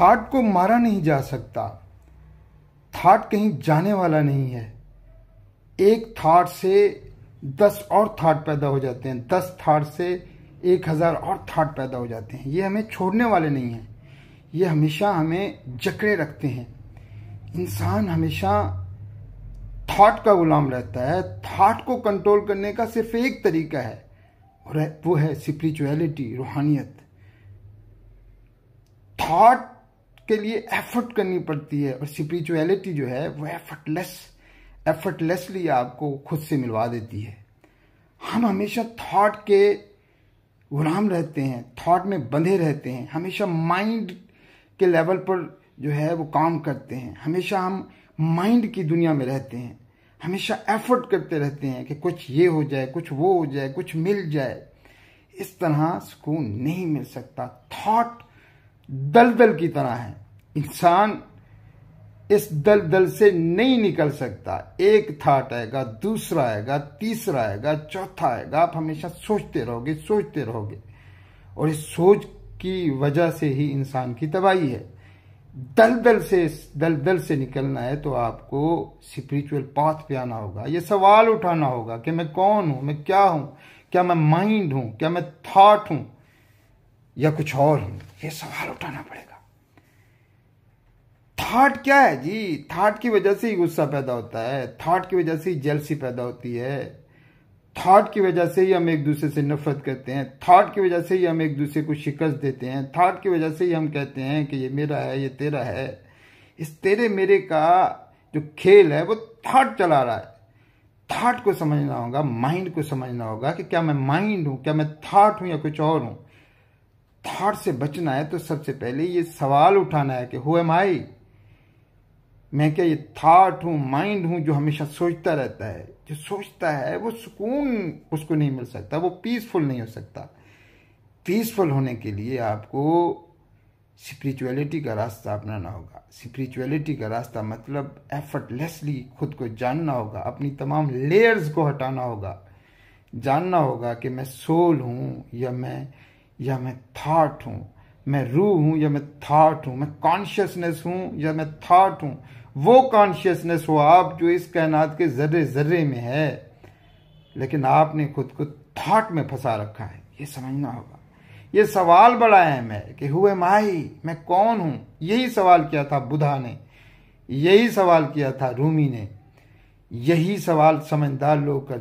that को मारा नहीं जा सकता थाट कहीं जाने वाला नहीं है एक थाट से दस और थाट पैदा हो जाते हैं दस थाट से एक हज़ार और थाट पैदा हो जाते हैं ये हमें छोड़ने वाले नहीं हैं ये हमेशा हमें जकड़े रखते हैं इंसान हमेशा थाट का गुलाम रहता है थाट को कंट्रोल करने का सिर्फ एक तरीका है और वो है स्पिरिचुअलिटी रूहानियत थाट के लिए एफर्ट करनी पड़ती है और स्पिरिचुअलिटी जो है वो एफर्टलेस एफर्टलेसली आपको खुद से मिलवा देती है हम हमेशा थॉट के गुलाम रहते हैं थॉट में बंधे रहते हैं हमेशा माइंड के लेवल पर जो है वो काम करते हैं हमेशा हम माइंड की दुनिया में रहते हैं हमेशा एफर्ट करते रहते हैं कि कुछ ये हो जाए कुछ वो हो जाए कुछ मिल जाए इस तरह सुकून नहीं मिल सकता थॉट दलदल की तरह है इंसान इस दलदल से नहीं निकल सकता एक थाट आएगा दूसरा आएगा तीसरा आएगा चौथा आएगा आप हमेशा सोचते रहोगे सोचते रहोगे और इस सोच की वजह से ही इंसान की तबाही है दलदल से दलदल से निकलना है तो आपको स्पिरिचुअल पाथ पे आना होगा ये सवाल उठाना होगा कि मैं कौन हूं मैं क्या हूं क्या मैं माइंड हूं क्या मैं थाट हूँ या कुछ और हूं ये सवाल उठाना पड़ेगा थाट क्या है जी थाट की वजह से ही गुस्सा पैदा होता है थाट की वजह से ही जेलसी पैदा होती है थाट की वजह से ही हम एक दूसरे से नफरत करते हैं थाट की वजह से ही हम एक दूसरे को शिकस्त देते हैं थाट की वजह से ही हम कहते हैं कि ये मेरा है ये तेरा है इस तेरे मेरे का जो खेल है वो थाट चला रहा है थाट को समझना होगा माइंड को समझना होगा कि क्या मैं माइंड हूँ क्या मैं थाट हूँ या कुछ और हूँ थॉट से बचना है तो सबसे पहले ये सवाल उठाना है कि हो एम आई मैं क्या ये थाट हूं माइंड हूं जो हमेशा सोचता रहता है जो सोचता है वो सुकून उसको नहीं मिल सकता वो पीसफुल नहीं हो सकता पीसफुल होने के लिए आपको स्पिरिचुअलिटी का रास्ता अपनाना होगा स्पिरिचुअलिटी का रास्ता मतलब एफर्टलेसली खुद को जानना होगा अपनी तमाम लेयर्स को हटाना होगा जानना होगा कि मैं सोल हूँ या मैं या मैं थाट हूं मैं रूह हूं या मैं थाट हूं मैं कॉन्शियसनेस हूं या मैं थाट हूं वो कॉन्शियसनेस हो आप जो इस कायनात के जर्रे जर्रे में है लेकिन आपने खुद को थाट में फंसा रखा है ये समझना होगा ये सवाल बड़ा है मैं कि हुए माई मैं कौन हूं यही सवाल किया था बुधा ने यही सवाल किया था रूमी ने यही सवाल समझदार लोग